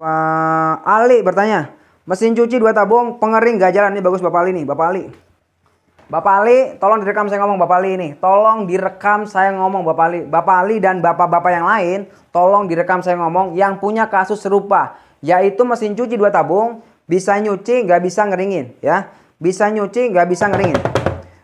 Pak Ali bertanya, mesin cuci dua tabung pengering gak jalan ini bagus Bapak Ali nih, Bapak Ali. Bapak Ali, tolong direkam saya ngomong Bapak Ali ini. Tolong direkam saya ngomong Bapak Ali. Bapak Ali dan bapak-bapak yang lain, tolong direkam saya ngomong yang punya kasus serupa, yaitu mesin cuci dua tabung bisa nyuci nggak bisa ngeringin, ya. Bisa nyuci nggak bisa ngeringin.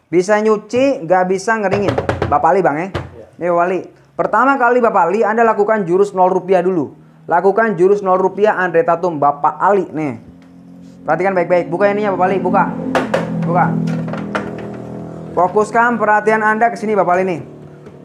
Bisa nyuci nggak bisa ngeringin. Bapak Ali bang ya. Iya. Nih Bapak Ali. Pertama kali Bapak Ali, Anda lakukan jurus 0 rupiah dulu Lakukan jurus 0 rupiah Andre Tatum Bapak Ali nih. Perhatikan baik-baik. Buka ininya Bapak Ali, buka. Buka. Fokuskan perhatian Anda ke sini Bapak Ali nih.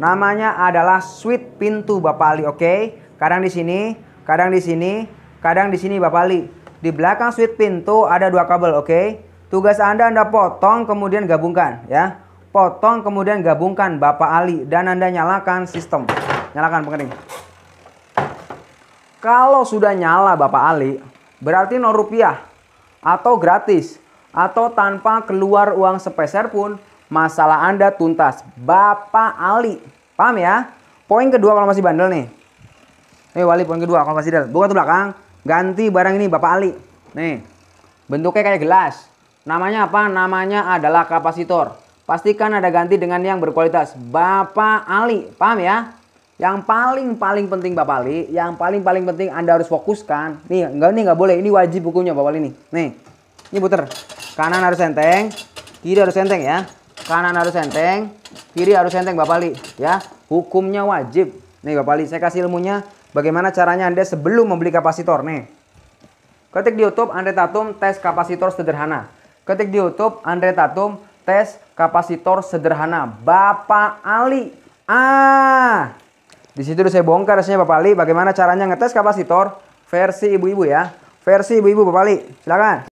Namanya adalah sweet pintu Bapak Ali, oke? Okay? Kadang di sini, kadang di sini, kadang di sini Bapak Ali. Di belakang sweet pintu ada dua kabel, oke? Okay? Tugas Anda Anda potong kemudian gabungkan ya. Potong kemudian gabungkan Bapak Ali dan Anda nyalakan sistem. Nyalakan pengering. Kalau sudah nyala Bapak Ali, berarti nol rupiah atau gratis atau tanpa keluar uang sepeser pun masalah Anda tuntas. Bapak Ali, paham ya? Poin kedua kalau masih bandel nih. Nih eh, Wali poin kedua kalau masih bandel. Buka tuh belakang, ganti barang ini Bapak Ali. Nih, bentuknya kayak gelas. Namanya apa? Namanya adalah kapasitor. Pastikan ada ganti dengan yang berkualitas. Bapak Ali, paham ya? Yang paling-paling penting Bapak Ali, yang paling-paling penting Anda harus fokuskan. Nih, enggak nih enggak boleh. Ini wajib bukunya Bapak Ali nih. Nih. Ini puter. Kanan harus enteng, kiri harus enteng ya. Kanan harus enteng, kiri harus enteng Bapak Ali ya. Hukumnya wajib. Nih Bapak Ali, saya kasih ilmunya bagaimana caranya Anda sebelum membeli kapasitor nih. Ketik di YouTube Andre Tatum tes kapasitor sederhana. Ketik di YouTube Andre Tatum tes kapasitor sederhana. Bapak Ali. Ah. Di situ saya bongkar rasanya Bapak Ali bagaimana caranya ngetes kapasitor versi ibu-ibu ya. Versi ibu-ibu Bapak Ali. Silakan.